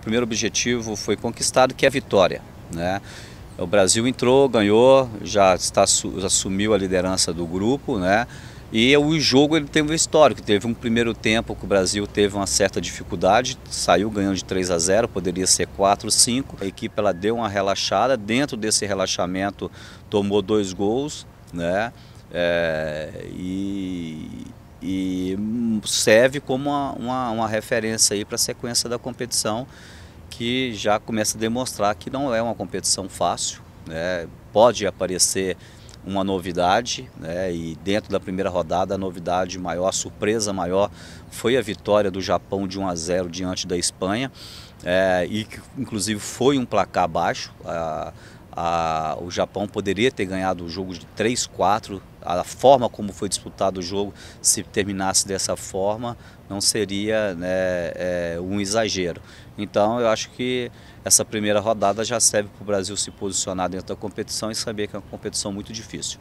o primeiro objetivo foi conquistado, que é a vitória. Né? O Brasil entrou, ganhou, já está, assumiu a liderança do grupo, né? E o jogo ele teve um histórico, teve um primeiro tempo que o Brasil teve uma certa dificuldade, saiu ganhando de 3 a 0, poderia ser 4, 5. A equipe ela deu uma relaxada, dentro desse relaxamento tomou dois gols, né? É, e serve como uma, uma, uma referência aí para a sequência da competição, que já começa a demonstrar que não é uma competição fácil, né? pode aparecer uma novidade, né? e dentro da primeira rodada a novidade maior, a surpresa maior foi a vitória do Japão de 1 a 0 diante da Espanha, é, e que inclusive foi um placar baixo, a, a, o Japão poderia ter ganhado o jogo de 3-4. A forma como foi disputado o jogo, se terminasse dessa forma, não seria né, é, um exagero. Então, eu acho que essa primeira rodada já serve para o Brasil se posicionar dentro da competição e saber que é uma competição muito difícil.